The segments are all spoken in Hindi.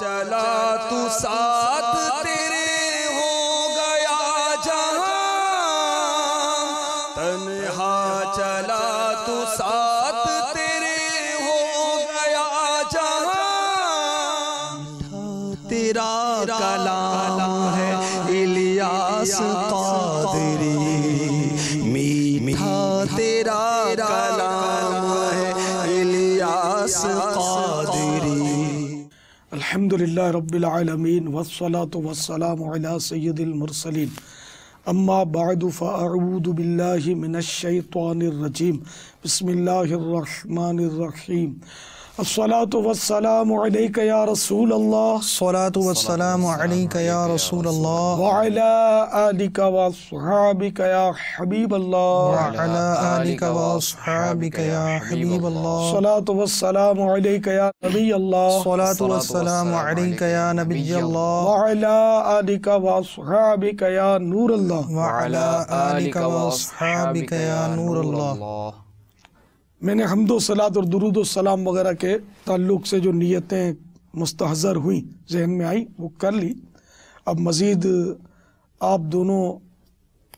चला तू सा रबालमीन वसलात वसलाम सैदिलमरसलिन अम्मा बाद फ़ाऊदबिल्लिमिनशैतरजीम बसमिल्लर रहीम अस्सलातु वस्सलामु रसूल अल्लाह सलातु नूर मैंने हमदोसलात और दरुदोसलाम वगैरह के ताल्लुक से जो नीयतें मुस्तहज़र हुई जहन में आई वो कर ली अब मज़ीद आप दोनों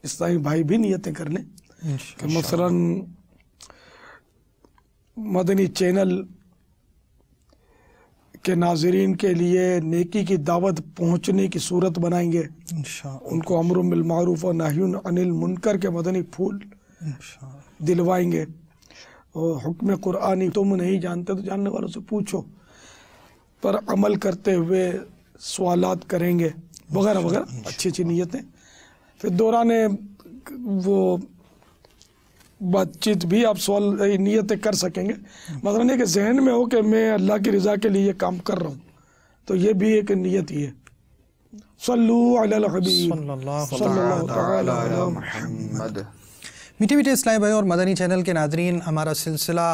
इस्लामी भाई भी नीयतें कर लें कि मसलन मदनी चैनल के नाजरीन के लिए नेकी की दावत पहुँचने की सूरत बनाएंगे उनको अमरुमिलमारूफ़ और नाहन अनिल मुनकर के मदनी फूल दिलवाएंगे हुक्म कुरानी तुम नहीं जानते तो जानने वालों से पूछो पर अमल करते हुए सवालत करेंगे वगैरह वगैरह अच्छी अच्छी नीयतें फिर दौरान वो बातचीत भी आप सवाल नीयतें कर सकेंगे मतलब नहीं कि जहन में हो कि मैं अल्लाह की रज़ा के लिए ये काम कर रहा हूँ तो ये भी एक नीयत ही है सल्लल्लाहु अलैहि वसल्लम मीठे मीठे इस्लाई भाई और मदनी चैनल के नाजरीन हमारा सिलसिला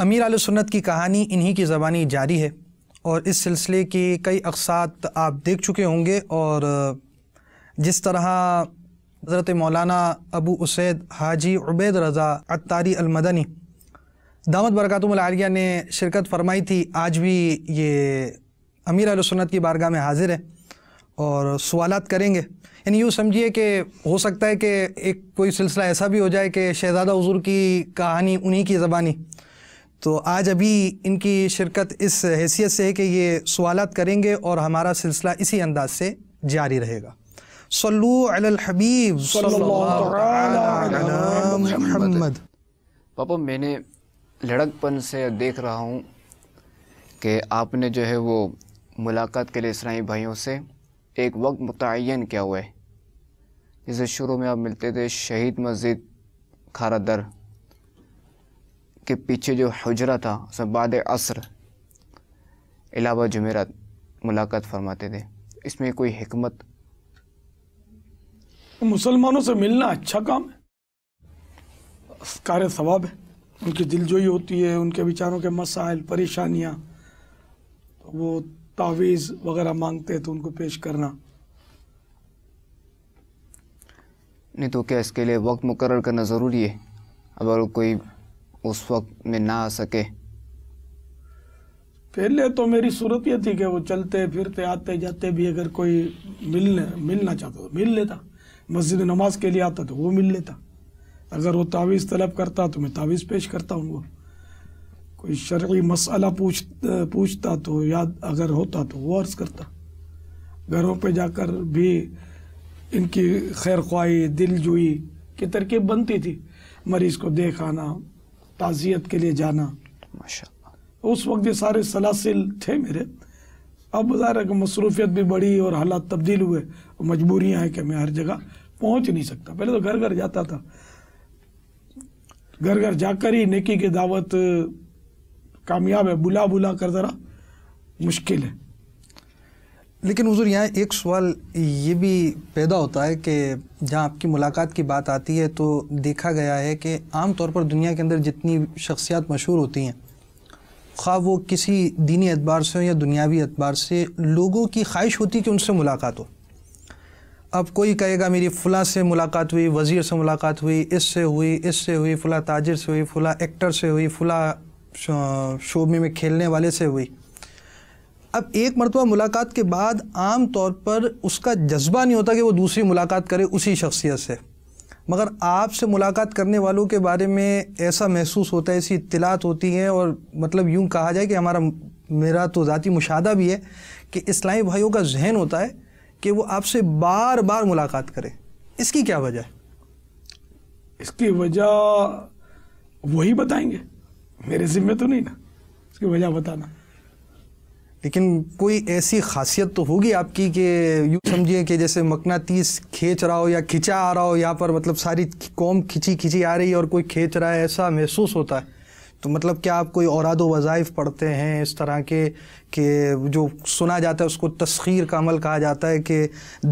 अमीर आल सुन्नत की कहानी इन्हीं की ज़बानी जारी है और इस सिलसिले के कई अकसात आप देख चुके होंगे और जिस तरह हज़रत मौलाना अबू उसैद हाजी उबैद रज़ा अत्तारी अलमदनी दामद बरकतमलिया ने शिरकत फरमाई थी आज भी ये अमीर सुन्नत की बारगाह में हाज़िर है और सवाल करेंगे यानी यूँ समझिए कि हो सकता है कि एक कोई सिलसिला ऐसा भी हो जाए कि शहज़ादा हजूर की कहानी उन्हीं की ज़बानी तो आज अभी इनकी शिरकत इस हैसियत से है कि ये सवाल करेंगे और हमारा सिलसिला इसी अंदाज से जारी रहेगा सल्लू पापा मैंने लड़कपन से देख रहा हूँ कि आपने जो है वो मुलाकात के लिए इसराई भाइयों से एक वक्त मुतन किया हुआ है जैसे शुरू में आप मिलते थे शहीद मस्जिद खारा दर के पीछे जो हजरा था उसमें बाद असर इलावा जमेरात मुलाकात फरमाते थे इसमें कोई हमत तो मुसलमानों से मिलना अच्छा काम है कार्य सवाब है उनकी दिलजोई होती है उनके विचारों के मसाइल परेशानियाँ तो वो तावीज़ वगैरह मांगते हैं तो उनको पेश करना नहीं तो क्या इसके लिए वक्त मुकर करना ज़रूरी है अगर कोई उस वक्त में ना आ सके पहले तो मेरी सूरत यह थी कि वो चलते फिरते आते जाते भी अगर कोई मिलने मिलना चाहता तो मिल लेता मस्जिद नमाज के लिए आता तो वो मिल लेता अगर वो तावीज़ तलब करता तो मैं तावीज़ पेश करता उनको कोई शर्य मसला पूछ पूछता तो याद अगर होता तो वो अर्ज़ करता घरों पे जाकर भी इनकी खैर ख्वाही दिल जुई की तरकीब बनती थी मरीज़ को देख आना ताज़ियत के लिए जाना माशा उस वक्त ये सारे सलासिल थे मेरे अब ज़ाहिर रहे मसरूफियत भी बढ़ी और हालात तब्दील हुए और मजबूरियाँ हैं कि मैं हर जगह पहुँच नहीं सकता पहले तो घर घर जाता था घर घर जाकर ही नेकी की दावत कामयाब है बुला बुला कर ज़रा मुश्किल है लेकिन हजूर यहाँ एक सवाल ये भी पैदा होता है कि जहाँ आपकी मुलाकात की बात आती है तो देखा गया है कि आम तौर पर दुनिया के अंदर जितनी शख्सियात मशहूर होती हैं खा वो किसी दीनी एतबार से हो या दुनियावी एतबार से लोगों की ख्वाहिश होती कि उनसे मुलाकात हो अब कोई कहेगा मेरी फ़लाँ से मुलाकात हुई वज़ीर से मुलाकात हुई इससे हुई इससे हुई फ़लाँ ताजिर से हुई फ़लाँ एक्टर से हुई फ़लाँ शोबे में खेलने वाले से हुई अब एक मरतबा मुलाकात के बाद आम तौर पर उसका जज्बा नहीं होता कि वो दूसरी मुलाकात करे उसी शख्सियत से मगर आपसे मुलाकात करने वालों के बारे में ऐसा महसूस होता है ऐसी इतलात होती हैं और मतलब यूँ कहा जाए कि हमारा मेरा तो ज़ाती मुशादा भी है कि इस्लामी भाइयों का जहन होता है कि वो आपसे बार बार मुलाकात करें इसकी क्या वजह है इसकी वजह वही बताएंगे मेरे जिम्मे तो नहीं ना उसकी वजह बताना लेकिन कोई ऐसी खासियत तो होगी आपकी कि यूँ समझिए कि जैसे मकनातीस खींच रहा हो या खिंचा आ रहा हो यहाँ पर मतलब सारी कौम खिंची खिंची आ रही है और कोई खींच रहा है ऐसा महसूस होता है तो मतलब क्या आप कोई औराद वज़ाइफ पढ़ते हैं इस तरह के कि जो सुना जाता है उसको तस्खीर का अमल कहा जाता है कि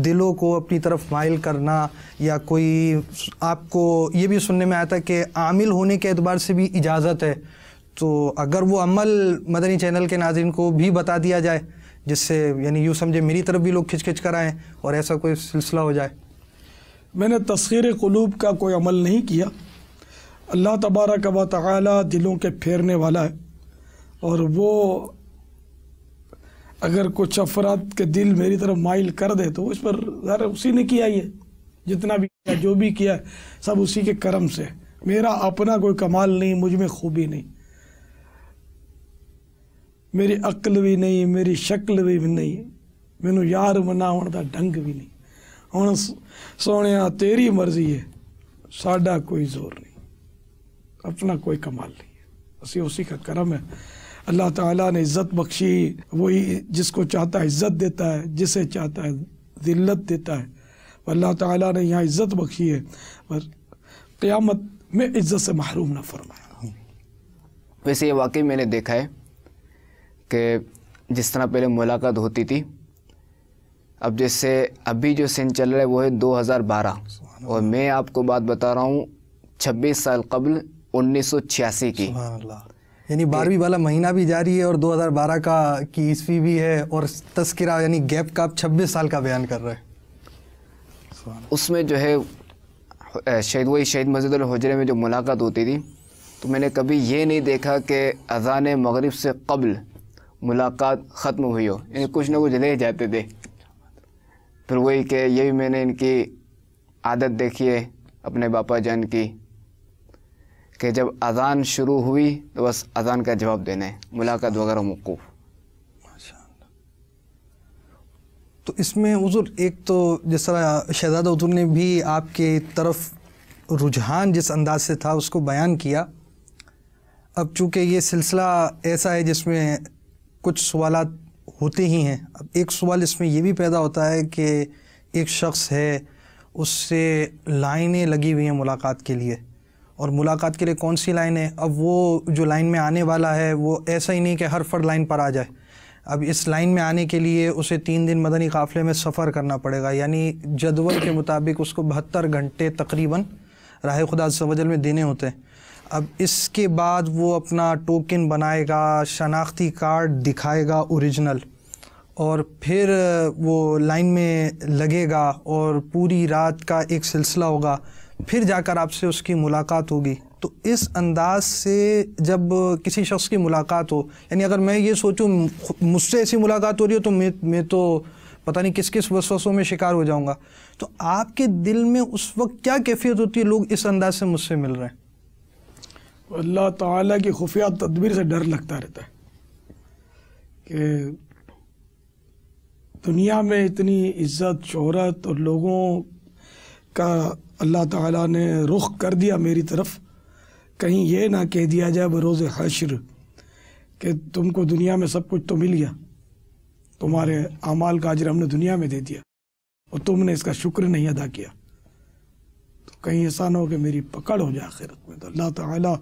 दिलों को अपनी तरफ माइल करना या कोई आपको ये भी सुनने में आता है कि आमिल होने के अतबार से भी इजाज़त है तो अगर वो अमल मदनी चैनल के नाजिन को भी बता दिया जाए जिससे यानी यूँ समझे मेरी तरफ भी लोग खिंच खिंच कर आएँ और ऐसा कोई सिलसिला हो जाए मैंने तस्खीर कलूब का कोई अमल नहीं किया अल्लाह तबारा का वाली दिलों के फेरने वाला है और वो अगर कुछ अफराद के दिल मेरी तरफ माइल कर दे तो उस पर ज़रा उसी ने किया ये जितना भी किया जो भी किया सब उसी के करम से मेरा अपना कोई कमाल नहीं मुझ में खूबी नहीं मेरी अक्ल भी नहीं मेरी शक्ल भी नहीं मैनू यार मना होने का ढंग भी नहीं हम सोने तेरी मर्जी है साडा कोई जोर नहीं अपना कोई कमाल नहीं है बस ये उसी का करम है अल्लाह ताला ने इज़्ज़त बख्शी वही जिसको चाहता है इज़्ज़त देता है जिसे चाहता है ज़िल्लत देता है अल्लाह ताला ने यहाँ इज़्ज़त बख्शी है पर क़यामत में इज़्ज़त से महरूम ना फरमाया वैसे ये वाकई मैंने देखा है कि जिस तरह पहले मुलाकात होती थी अब जैसे अभी जो सीन चल रहा है वो है 2012 और मैं आपको बात बता रहा हूँ 26 साल कबल 1986 की यानी बारहवीं वाला महीना भी जारी है और 2012 का की ईस्वी भी है और तस्करा यानी गैप का आप छब्बीस साल का बयान कर रहे हैं उसमें जो है शहीद वही शहीद मस्जिद हजरे में जो मुलाकात होती थी तो मैंने कभी ये नहीं देखा कि अजान मगरब से कबल मुलाकात ख़त्म हुई हो यानी कुछ ना कुछ ले जाते थे फिर वही कि यही मैंने इनकी आदत देखी है अपने बापा जान की कि जब अजान शुरू हुई तो बस अजान का जवाब देना है मुलाकात वगैरह मौकूफ़ तो इसमें उज़ुर एक तो जिस तरह शहजादा उजुर ने भी आपके तरफ रुझान जिस अंदाज से था उसको बयान किया अब चूँकि ये सिलसिला ऐसा है जिसमें कुछ सवाल होते ही हैं अब एक सवाल इसमें यह भी पैदा होता है कि एक शख्स है उससे लाइनें लगी हुई हैं मुलाकात के लिए और मुलाकात के लिए कौन सी लाइन है अब वो जो लाइन में आने वाला है वो ऐसा ही नहीं कि हर फर्द लाइन पर आ जाए अब इस लाइन में आने के लिए उसे तीन दिन मदनी काफ़िले में सफ़र करना पड़ेगा यानी जदवल के मुताबिक उसको बहत्तर घंटे तकरीबन राह खुदा सवजल में देने होते हैं अब इसके बाद वो अपना टोकन बनाएगा शनाख्ती कार्ड दिखाएगा ओरिजिनल और फिर वो लाइन में लगेगा और पूरी रात का एक सिलसिला होगा फिर जाकर आपसे उसकी मुलाकात होगी तो इस अंदाज से जब किसी शख्स की मुलाकात हो यानी अगर मैं ये सोचूं मुझसे ऐसी मुलाकात हो रही हो तो मैं मैं तो पता नहीं किस किस वसवसों में शिकार हो जाऊंगा तो आपके दिल में उस वक्त क्या कैफियत होती है लोग इस अंदाज से मुझसे मिल रहे हैं अल्लाह ताला की खुफिया तदबीर से डर लगता रहता है कि दुनिया में इतनी इज्जत शोहरत और लोगों का अल्लाह ताला ने रुख कर दिया मेरी तरफ कहीं ये ना कह दिया जाए बरोज़ हशर कि तुमको दुनिया में सब कुछ तो मिल गया तुम्हारे अमाल का अजर हमने दुनिया में दे दिया और तुमने इसका शुक्र नहीं अदा किया तो कहीं ऐसा ना हो कि मेरी पकड़ हो जाए आखिरत में तो अल्लाह ताला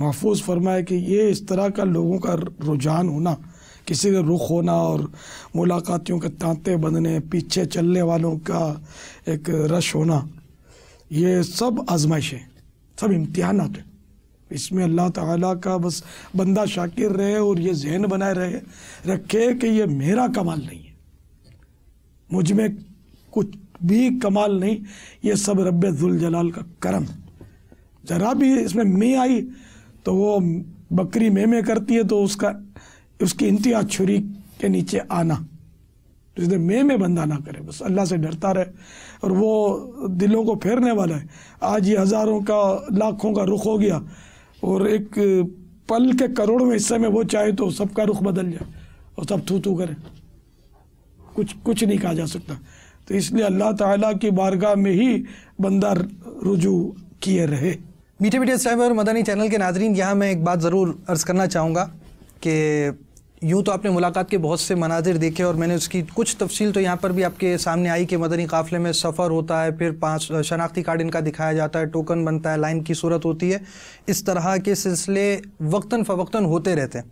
महफूज फरमाए कि ये इस तरह का लोगों का रुझान होना किसी का रुख होना और मुलाकातियों के तांते बंधने पीछे चलने वालों का एक रश होना ये सब आजमाइशें सब इम्तहान हैं इसमें अल्लाह ताला का बस बंदा शाकिर रहे और ये जहन बनाए रहे रखे कि ये मेरा कमाल नहीं है मुझ में कुछ भी कमाल नहीं ये सब रब जलाल का करम ज़रा भी इसमें मी आई तो वो बकरी में करती है तो उसका उसकी इंतहा छुरी के नीचे आना जिसने मे में बंदा ना करे बस अल्लाह से डरता रहे और वो दिलों को फेरने वाला है आज ये हज़ारों का लाखों का रुख हो गया और एक पल के करोड़ों हिस्से में वो चाहे तो सबका रुख बदल जाए और सब थू थू करें कुछ कुछ नहीं कहा जा सकता तो इसलिए अल्लाह ताला की बारगाह में ही बंदा रुजू किए रहे मीठे मीठे साहब और मदनी चैनल के नाजरीन यहाँ मैं एक बात ज़रूर अर्ज़ करना चाहूँगा कि यूँ तो आपने मुलाकात के बहुत से मनाजिर देखे और मैंने उसकी कुछ तफसील तो यहाँ पर भी आपके सामने आई कि मदनी काफ़िले में सफ़र होता है फिर पाँच शनाख्ती कार्ड इनका दिखाया जाता है टोकन बनता है लाइन की सूरत होती है इस तरह के सिलसिले वक्ता फ़वक्ता होते रहते हैं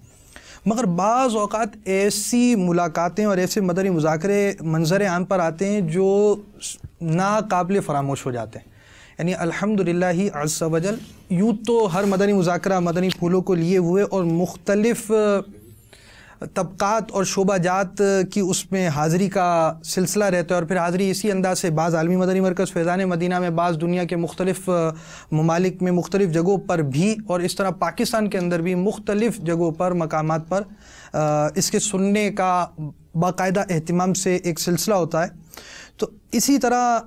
मगर बाज़ अवत ऐसी मुलाकातें और ऐसे मदनी मुजाकरे मंजर आम पर आते हैं जो नाकबिल फरामोश हो जाते हैं यानी अल्हम्दुलिल्लाह ही अज़ वजल यूँ तो हर मदनी मुजाकरा मदनी फूलों को लिए हुए और मुख्तलफ़ तबक़ात और शोबा जात की उसमें हाज़िरी का सिलसिला रहता है और फिर हाज़िरी इसी अंदाज से बाज़ आलमी मदनी मरकज़ फैज़ान मदीना में बाज़ दुनिया के मुख्तलिफ़ ममालिक में मुख्तलिफ़ जगहों पर भी और इस तरह पाकिस्तान के अंदर भी मुख्तलिफ़ जगहों पर मकाम पर इसके सुनने का बाकायदा अहतमाम से एक सिलसिला होता है तो इसी तरह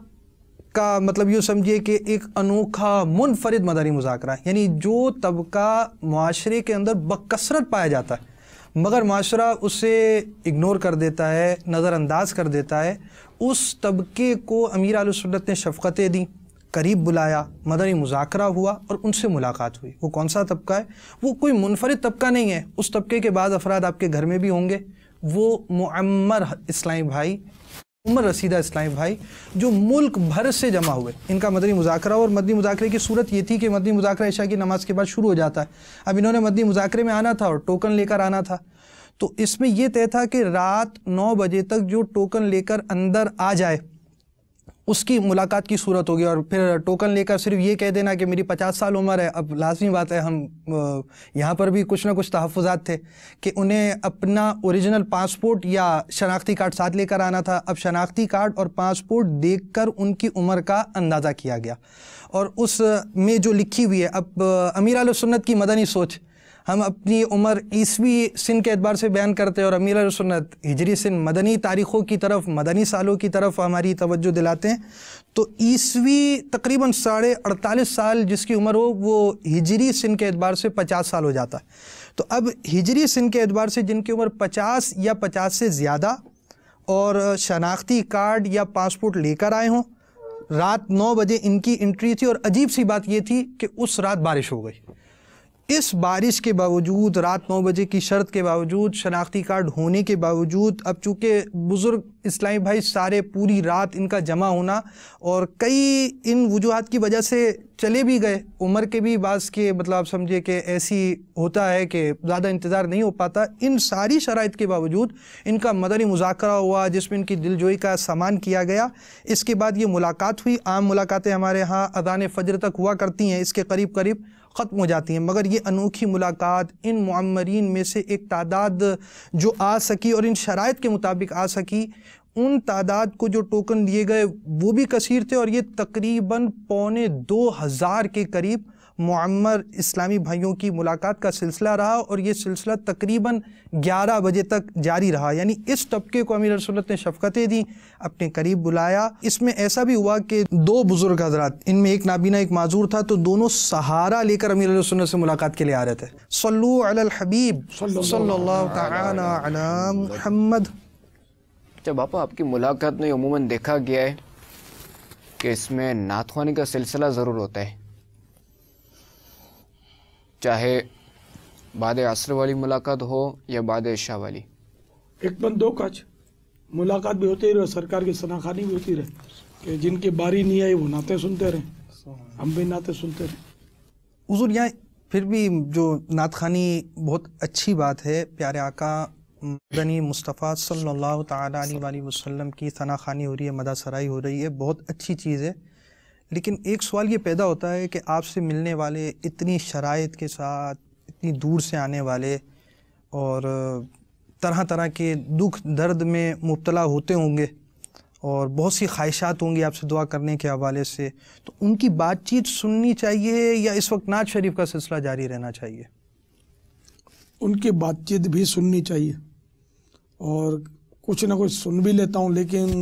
का मतलब यूँ समझिए कि एक अनोखा मुनफरद मदारी मुजाकर यानी जो तबका माशरे के अंदर बकसरत पाया जाता है मगर माशरा उसे इग्नोर कर देता है नज़रअंदाज कर देता है उस तबके को अमीर आलसन्नत ने शफक़तें दी करीब बुलाया मदरी मुजाकरा हुआ और उनसे मुलाकात हुई वो कौन सा तबका है वो कोई मुनफरद तबका नहीं है उस तबके के बाद अफराद आपके घर में भी होंगे वो मम्मर इस्लामी भाई उमर रसीदा इस्लाम भाई जो मुल्क भर से जमा हुए इनका मदनी मुजाकरा और मदनी मुजाकरे की सूरत ये थी कि मदनी मुजाकरा ऐशा की नमाज़ के बाद शुरू हो जाता है अब इन्होंने मदनी मुजाकरे में आना था और टोकन लेकर आना था तो इसमें यह तय था कि रात नौ बजे तक जो टोकन लेकर अंदर आ जाए उसकी मुलाकात की सूरत होगी और फिर टोकन लेकर सिर्फ ये कह देना कि मेरी पचास साल उम्र है अब लाजमी बात है हम यहाँ पर भी कुछ ना कुछ तहफ़ात थे कि उन्हें अपना ओरिजिनल पासपोर्ट या शनाख्ती कार्ड साथ लेकर आना था अब शनाख्ती कार्ड और पासपोर्ट देखकर उनकी उम्र का अंदाज़ा किया गया और उस में जो लिखी हुई है अब अमीर सुन्नत की मदनी सोच हम अपनी उम्र ईसवी सिन के एतबार से बयान करते हैं और अमीर सुन्नत हिजरी सिन मदनी तारीख़ों की तरफ मदनी सालों की तरफ हमारी तवज्जो दिलाते हैं तो ईसवी तकरीबन साढ़े अड़तालीस साल जिसकी उम्र हो वो हिजरी सिन के एतबार से पचास साल हो जाता है तो अब हिजरी सिन के एतबार से जिनकी उम्र पचास या पचास से ज़्यादा और शनाख्ती कार्ड या पासपोर्ट लेकर आए हों रात नौ बजे इनकी एंट्री थी और अजीब सी बात ये थी कि उस रात बारिश हो गई इस बारिश के बावजूद रात नौ बजे की शर्त के बावजूद शनाख्ती कार्ड होने के बावजूद अब चूँकि बुज़ुर्ग इस्लामी भाई सारे पूरी रात इनका जमा होना और कई इन वजूहत की वजह से चले भी गए उम्र के भी बास के मतलब आप समझिए कि ऐसी होता है कि ज़्यादा इंतज़ार नहीं हो पाता इन सारी शराइ के बावजूद इनका मदनी मुजाकरा हुआ जिसमें इनकी दिलजोई का सामान किया गया इसके बाद ये मुलाकात हुई आम मुलाकातें हमारे यहाँ अदान फ़जर तक हुआ करती हैं इसके करीब करीब ख़त्म हो जाती हैं मगर ये अनोखी मुलाकात इन मामरीन में से एक तादाद जो आ सकी और इन शरात के मुताबिक आ सकी उन तादाद को जो टोकन दिए गए वो भी कसीर थे और ये तकरीबन पौने दो हज़ार के करीब मम्मर इस्लामी भाइयों की मुलाकात का सिलसिला रहा और ये सिलसिला तकरीबन 11 बजे तक जारी रहा यानी इस तबके को अमीर रसूलत ने शफकतें दी अपने करीब बुलाया इसमें ऐसा भी हुआ कि दो बुज़ुर्ग हजरात इनमें एक नाबीना एक माजूर था तो दोनों सहारा लेकर अमीर रसूलत से मुलाकात के लिए आ रहे थे सल्लू अल अच्छा बापा आपकी मुलाकात में अमूमन देखा गया है कि इसमें नाथवानी का सिलसिला ज़रूर होता है चाहे बाद असर वाली मुलाकात हो या बाद शाह वाली एक बंद दो काज मुलाकात भी होती रहे सरकार की सनाखानी भी होती रहे कि जिनकी बारी नहीं आई वो नाते सुनते रहे हम भी नाते सुनते रहे हजूर यहाँ फिर भी जो नात खानी बहुत अच्छी बात है प्यारे आका मदनी मुस्तफ़ा सल्लल्लाहु अलैहि वसल्लम की सना खानी हो रही है मदा सराई हो रही है बहुत अच्छी चीज़ है लेकिन एक सवाल ये पैदा होता है कि आपसे मिलने वाले इतनी शराइ के साथ इतनी दूर से आने वाले और तरह तरह के दुख दर्द में मुबतला होते होंगे और बहुत सी ख्वाहिशात होंगी आपसे दुआ करने के हवाले से तो उनकी बातचीत सुननी चाहिए या इस वक्त नाज शरीफ का सिलसिला जारी रहना चाहिए उनकी बातचीत भी सुननी चाहिए और कुछ ना कुछ सुन भी लेता हूँ लेकिन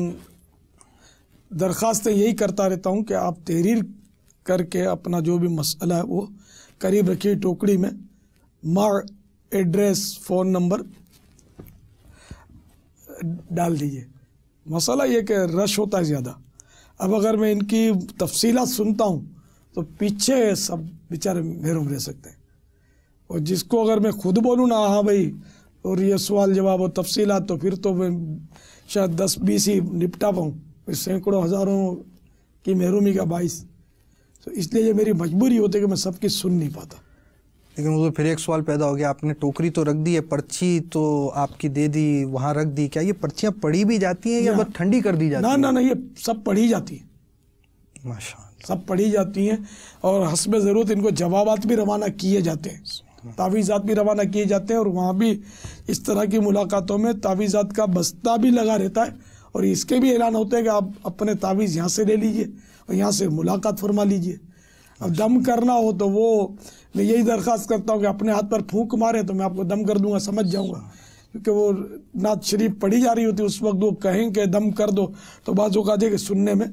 दरख्वास्त यही करता रहता हूँ कि आप तहरीर करके अपना जो भी मसला है वो करीब रखिए टोकरी में मार एड्रेस फ़ोन नंबर डाल दीजिए मसला ये कि रश होता है ज़्यादा अब अगर मैं इनकी तफसीला सुनता हूँ तो पीछे सब बेचारे महरूम रह सकते हैं और जिसको अगर मैं खुद बोलूँ ना हाँ भाई और ये सवाल जवाब और तफसीला तो फिर तो मैं शायद दस बीस ही निपटा पाऊँ सैकड़ों हज़ारों की महरूमी का बाइस तो इसलिए ये मेरी मजबूरी होती है कि मैं सबकी सुन नहीं पाता लेकिन वो फिर एक सवाल पैदा हो गया आपने टोकरी तो रख दी है पर्ची तो आपकी दे दी वहाँ रख दी क्या ये पर्चियाँ पढ़ी भी जाती हैं या बस ठंडी कर दी जाती ना ना ना ये सब पढ़ी जाती हैं माशा सब पढ़ी जाती हैं और हसब ज़रूरत इनको जवाब भी रवाना किए जाते हैं तावीज़ात भी रवाना किए जाते हैं और वहाँ भी इस तरह की मुलाकातों में तावीज़ात का बस्ता भी लगा रहता है और इसके भी ऐलान होते हैं कि आप अपने तावीज़ यहाँ से ले लीजिए और यहाँ से मुलाकात फरमा लीजिए अब अच्छा। दम करना हो तो वो मैं यही दरख्वास्त करता हूँ कि अपने हाथ पर फूंक मारे तो मैं आपको दम कर दूंगा समझ अच्छा। जाऊँगा क्योंकि वो नात शरीफ पढ़ी जा रही होती उस वक्त वो कहें कि दम कर दो तो बाजू का कि सुनने में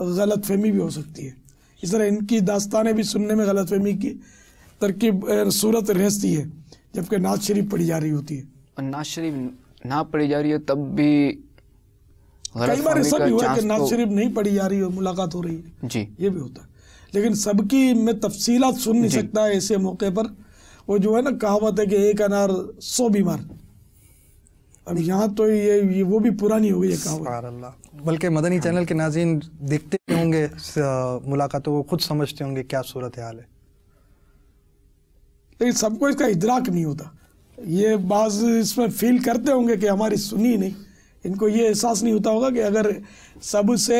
गलत फहमी भी हो सकती है इस तरह इनकी दास्तानें भी सुनने में गलत फहमी की तरकीब सूरत रहती है जबकि नात शरीफ पढ़ी जा रही होती है और नात शरीफ ना पढ़ी जा रही हो तब भी कई बार ऐसा भी हुआ कि नाज तो- शरीफ नहीं पढ़ी जा रही है मुलाकात हो रही है जी ये भी होता है लेकिन सबकी मैं तफसीलात सुन नहीं सकता ऐसे मौके पर वो जो है ना कहावत है कि एक अनार सो बीमार अब यहाँ तो ये, ये वो भी पुरानी हो गई है कहावत बल्कि मदनी चैनल के नाजीन देखते होंगे मुलाकातों को खुद समझते होंगे क्या सूरत हाल है लेकिन सबको इसका इदराक नहीं होता ये बाज इसमें फील करते होंगे कि हमारी सुनी नहीं इनको ये एहसास नहीं होता होगा कि अगर सबसे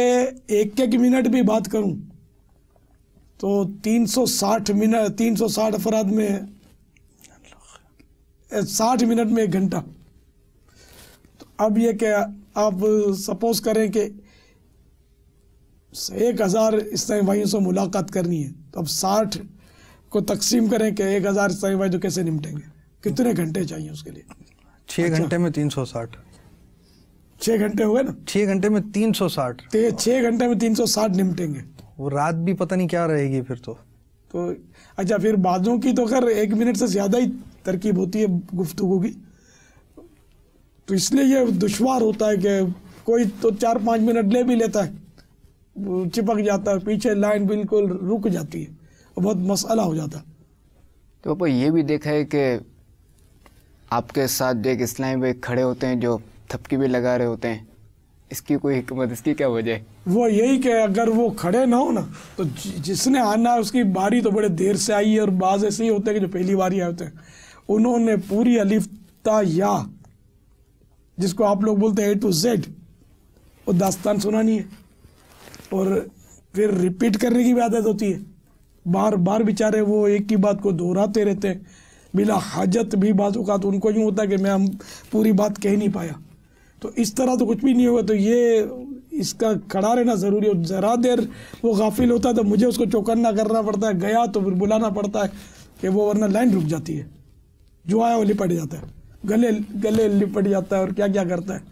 एक एक मिनट भी बात करूं तो 360 मिनट 360 अफराद में साठ मिनट में एक घंटा तो अब ये क्या आप सपोज करें कि एक हज़ार इस्लामी भाइयों से मुलाकात करनी है तो अब साठ को तकसीम करें कि एक हज़ार इस्ताई भाई तो कैसे निपटेंगे कितने घंटे चाहिए उसके लिए छः अच्छा। घंटे अच्छा। में तीन सौ साठ छह घंटे हो गए ना छह घंटे में तीन सौ साठ तो छह घंटे में तीन सौ साठ निपटेंगे वो रात भी पता नहीं क्या रहेगी फिर तो तो अच्छा फिर बाजों की तो खैर एक मिनट से ज़्यादा ही तरकीब होती है गुफ्तु की तो इसलिए ये दुशवार होता है कि कोई तो चार पाँच मिनट ले भी लेता है चिपक जाता है पीछे लाइन बिल्कुल रुक जाती है और बहुत मसाला हो जाता है तो ये भी देखा है कि आपके साथ एक इस्लामी भाई खड़े होते हैं जो थपकी भी लगा रहे होते हैं इसकी कोई हिकमत इसकी क्या वजह है वो यही कि अगर वो खड़े ना हो ना तो जिसने आना है उसकी बारी तो बड़े देर से आई है और बाज ऐसे ही होते हैं कि जो पहली बारी आए होते हैं उन्होंने पूरी अलिफ्ता या जिसको आप लोग बोलते हैं ए टू जेड वो दास्तान सुनानी है और फिर रिपीट करने की भी आदत होती है बार बार बेचारे वो एक ही बात को दोहराते रहते हैं बिला हाजत भी बात तो उनको यूँ होता है कि मैं हम पूरी बात कह नहीं पाया तो इस तरह तो कुछ भी नहीं होगा तो ये इसका खड़ा रहना ज़रूरी है ज़रा देर वो गाफिल होता है तो मुझे उसको चौकन्ना करना पड़ता है गया तो फिर बुलाना पड़ता है कि वो वरना लाइन रुक जाती है जो आया वो लिपट जाता है गले गले लिपट जाता है और क्या क्या करता है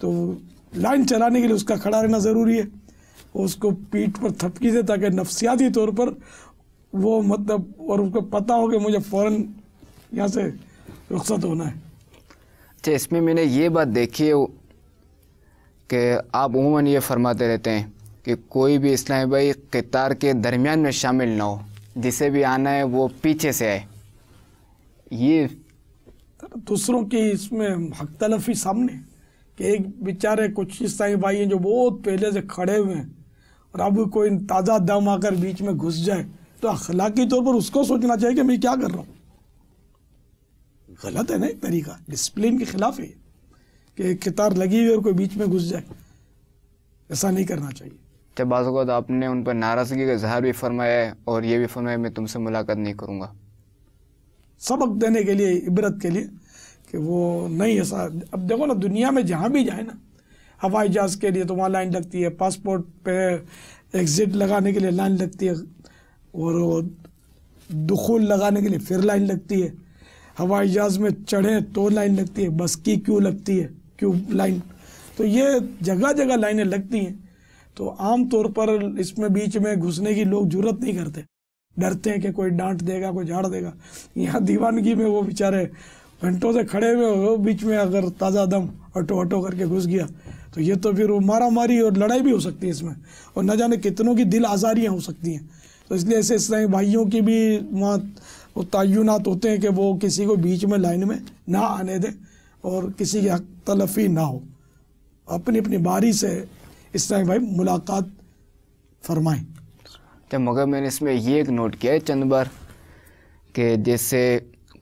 तो लाइन चलाने के लिए उसका खड़ा रहना ज़रूरी है उसको पीठ पर थपकी से ताकि नफसियाती तौर पर वो मतलब और उसको पता हो कि मुझे फ़ौर यहाँ से रुख्सत होना है अच्छा इसमें मैंने ये बात देखी है कि आप उमूमा ये फरमाते रहते हैं कि कोई भी इस्लामी भाई कतार के दरमियान में शामिल ना हो जिसे भी आना है वो पीछे से आए ये दूसरों की इसमें हक तलफी सामने कि एक बेचारे कुछ इस्लामी भाई हैं जो बहुत पहले से खड़े हुए हैं और अब कोई ताज़ा दम आकर बीच में घुस जाए तो अखलाकी तौर पर उसको सोचना चाहिए कि मैं क्या कर रहा हूँ गलत है ना एक तरीका डिसिप्लिन के खिलाफ है कि एक कतार लगी हुई और कोई बीच में घुस जाए ऐसा नहीं करना चाहिए जब तो बाज़त तो आपने उन पर नाराज़गी का इजहार भी फरमाया है और ये भी फरमाया मैं तुमसे मुलाकात नहीं करूँगा सबक देने के लिए इबरत के लिए कि वो नहीं ऐसा अब देखो ना दुनिया में जहाँ भी जाए ना हवाई जहाज के लिए तो वहाँ लाइन लगती है पासपोर्ट पे एग्ज़िट लगाने के लिए लाइन लगती है और दुखुल लगाने के लिए फिर लाइन लगती है हवाई जहाज़ में चढ़े तो लाइन लगती है बस की क्यों लगती है क्यों लाइन तो ये जगह जगह लाइनें लगती हैं तो आम तौर पर इसमें बीच में घुसने की लोग जरूरत नहीं करते डरते हैं कि कोई डांट देगा कोई झाड़ देगा यहाँ दीवानगी में वो बेचारे घंटों से खड़े हुए हो बीच में अगर ताज़ा दम ऑटो ऑटो करके घुस गया तो ये तो फिर वो मारा मारी और लड़ाई भी हो सकती है इसमें और न जाने कितनों की दिल आज़ारियाँ हो सकती हैं तो इसलिए ऐसे इस्लामी भाइयों की भी वहाँ वो तयनत होते हैं कि वो किसी को बीच में लाइन में ना आने दें और किसी की तलफी ना हो अपनी अपनी बारी से इस तरह भाई मुलाकात फरमाएं तो मगर मैंने इसमें ये एक नोट किया है चंद बार कि जैसे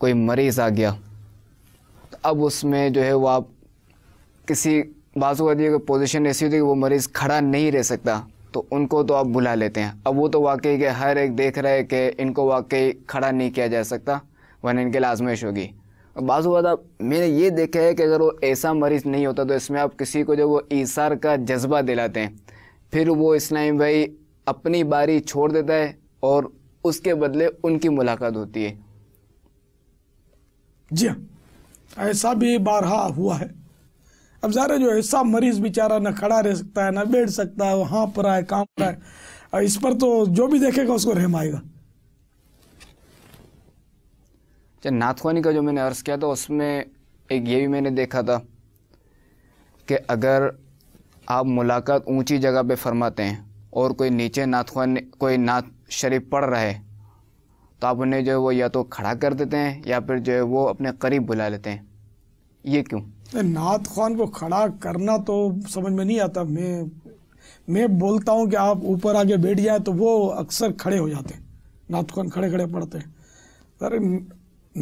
कोई मरीज़ आ गया तो अब उसमें जो है वो आप किसी बाजू का पोजीशन ऐसी होती है कि वो मरीज़ खड़ा नहीं रह सकता तो उनको तो आप बुला लेते हैं अब वो तो वाकई के हर एक देख रहे हैं कि इनको वाकई खड़ा नहीं किया जा सकता वन इनके लाजमेश होगी बाज़ आप मैंने ये देखा है कि अगर वो ऐसा मरीज़ नहीं होता तो इसमें आप किसी को जो वो ईसार का जज्बा दिलाते हैं फिर वो इस्लाम भाई अपनी बारी छोड़ देता है और उसके बदले उनकी मुलाकात होती है जी हाँ, ऐसा भी बारहा हुआ है अब ज़्यादा जो हिस्सा मरीज़ बेचारा ना खड़ा रह सकता है ना बैठ सकता है वहाँ पर आए काम पर आए और इस पर तो जो भी देखेगा उसको रहम आएगा अच्छा नाथवानी का जो मैंने अर्ज़ किया था उसमें एक ये भी मैंने देखा था कि अगर आप मुलाकात ऊंची जगह पे फरमाते हैं और कोई नीचे नाथवानी कोई नाथ शरीफ पढ़ रहा है तो आप उन्हें जो है वो या तो खड़ा कर देते हैं या फिर जो है वो अपने करीब बुला लेते हैं ये क्यों नात खान को खड़ा करना तो समझ में नहीं आता मैं मैं बोलता हूँ कि आप ऊपर आगे बैठ जाए तो वो अक्सर खड़े हो जाते हैं नात खान खड़े खड़े पड़ते हैं अरे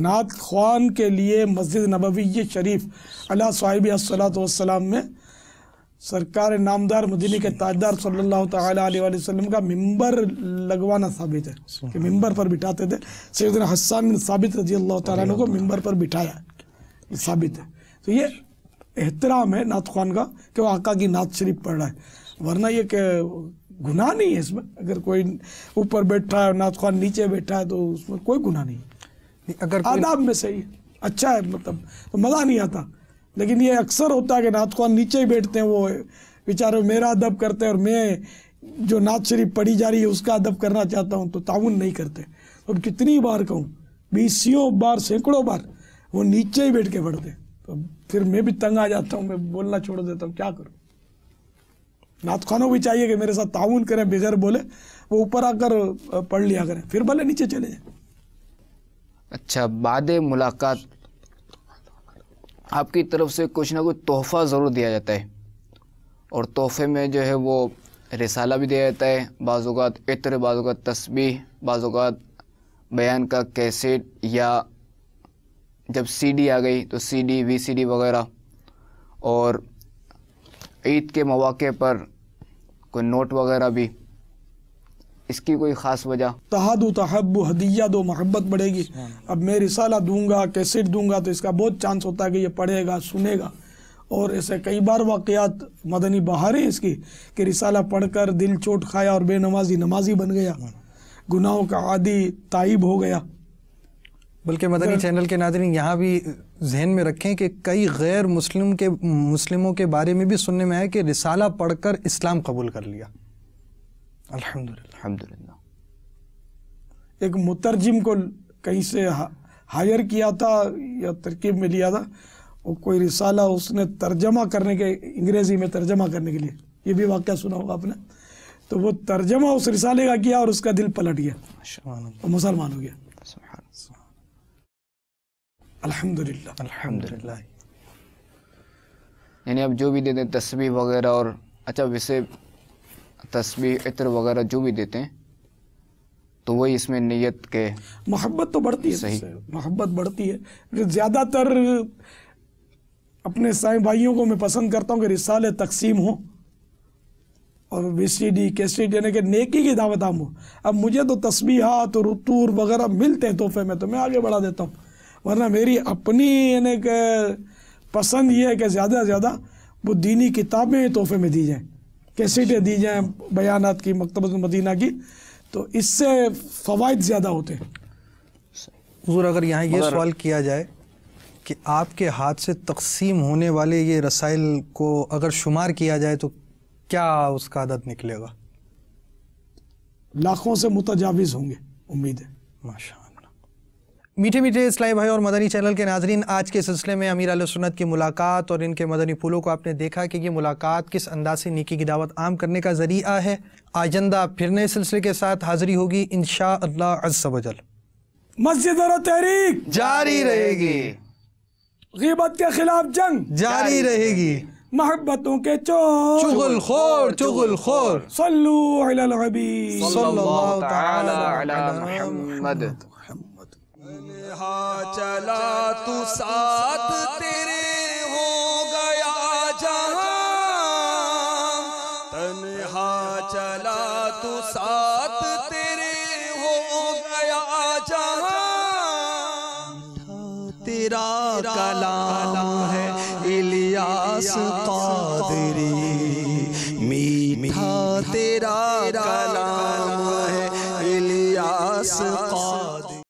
नात खान के लिए मस्जिद नबवी शरीफ अला साहिब असलातम में सरकार नामदार मदीने के ताजदार सल्लल्लाहु अलैहि वसल्लम का मिंबर लगवाना साबित है कि मिंबर पर बिठाते थे सैदिन हसन साबित रजी अल्लाह तुम को मिंबर पर बिठाया साबित है तो ये एहतराम है नात खान का कि वो आका की नात शरीफ पढ़ रहा है वरना ये गुनाह नहीं है इसमें अगर कोई ऊपर बैठा है नात खान नीचे बैठा है तो उसमें कोई गुनाह नहीं है अगर आदाब में सही है अच्छा है मतलब तो मज़ा नहीं आता लेकिन ये अक्सर होता है कि नात खान नीचे ही बैठते हैं वो बेचारे मेरा अदब करते हैं और मैं जो नात शरीफ पढ़ी जा रही है उसका अदब करना चाहता हूँ तो ताउन नहीं करते अब कितनी बार कहूँ बीसियों बार सैकड़ों बार वो नीचे ही बैठ के पढ़ते हैं तो फिर मैं भी तंग आ जाता हूँ मैं बोलना छोड़ देता हूँ क्या करूँ नात खानों भी चाहिए कि मेरे साथ ताउन करें बेगैर बोले वो ऊपर आकर पढ़ लिया करें फिर भले नीचे चले जाए अच्छा बाद मुलाकात आपकी तरफ से कुछ ना कुछ तोहफ़ा ज़रूर दिया जाता है और तोहफे में जो है वो रिसाला भी दिया जाता है बाज़ात इतर बाज़ात तस्बी बाज़ात बयान का कैसेट या जब सीडी आ गई तो सीडी वीसीडी वगैरह और ईद के मौके पर कोई नोट वगैरह भी इसकी कोई ख़ास वजह तहद तहब हदिया दो महब्बत बढ़ेगी अब मैं रिसाला दूंगा कैसेट दूंगा तो इसका बहुत चांस होता है कि ये पढ़ेगा सुनेगा और ऐसे कई बार वाकयात मदनी बहार है इसकी कि रिसाला पढ़कर दिल चोट खाया और बेनमाजी नमाजी बन गया गुनाहों का आदि ताइब हो गया बल्कि मदनी चैनल के नाजरन यहाँ भी जहन में रखें कि कई गैर मुस्लिम के मुस्लिमों के बारे में भी सुनने में आए कि रिसाला पढ़कर इस्लाम कबूल कर लिया अल्हम्दुलिल्लाह एक मुतरजिम को कहीं से हायर किया था या तरकीब में लिया था और कोई रिसाला उसने तर्जमा करने के अंग्रेज़ी में तर्जमा करने के लिए ये भी वाक़ सुना होगा आपने तो वो तर्जमा उस रिसाले का किया और उसका दिल पलट गया मुसलमान हो गया अल्हम्दुलिल्लाह अल्हम्दुलिल्लाह यानी अब जो भी देते हैं तस्वीर वगैरह और अच्छा वैसे तस्वीर इत्र वगैरह जो भी देते हैं तो वही इसमें नियत के मोहब्बत तो बढ़ती है सही मोहब्बत बढ़ती है ज़्यादातर अपने साई भाइयों को मैं पसंद करता हूँ कि रिसाल तकसीम हो और वी सी डी यानी कि नेकी की दावत आम हो अब मुझे तो तस्बीहात और वगैरह मिलते हैं तोहफे में तो मैं आगे बढ़ा देता हूँ वरना मेरी अपनी यानी कि पसंद ये है कि ज़्यादा से ज़्यादा वो दीनी किताबें तोहफे में दी जाएँ कैसेटें दी जाएँ बयान की मकतब मदीना की तो इससे फ़वाद ज़्यादा होते हैं हजूर अगर यहाँ ये सवाल किया जाए कि आपके हाथ से तकसीम होने वाले ये रसाइल को अगर शुमार किया जाए तो क्या उसका आदत निकलेगा लाखों से मुतजाविज़ होंगे उम्मीद है माशा मीठे मीठे इस्लाई भाई और मदनी चैनल के नाजरीन आज के सिलसिले में अमीर सुन्नत की मुलाकात और इनके मदनी फूलों को आपने देखा कि ये मुलाकात किस अंदाज से निकी की दावत आम करने का ज़रिया है आजंदा फिर नए सिलसिले के साथ हाजिरी होगी इन शाजल मस्जिद और तहरीक जारी रहेगी गीबत के खिलाफ जंग जारी रहेगी मोहब्बतों के चोर चुगल खोर चुगल हा चला तू साथ तेरे हो गया जहां हा चला तू साथ तेरे हो गया जहां तेरा कला है इलियास तो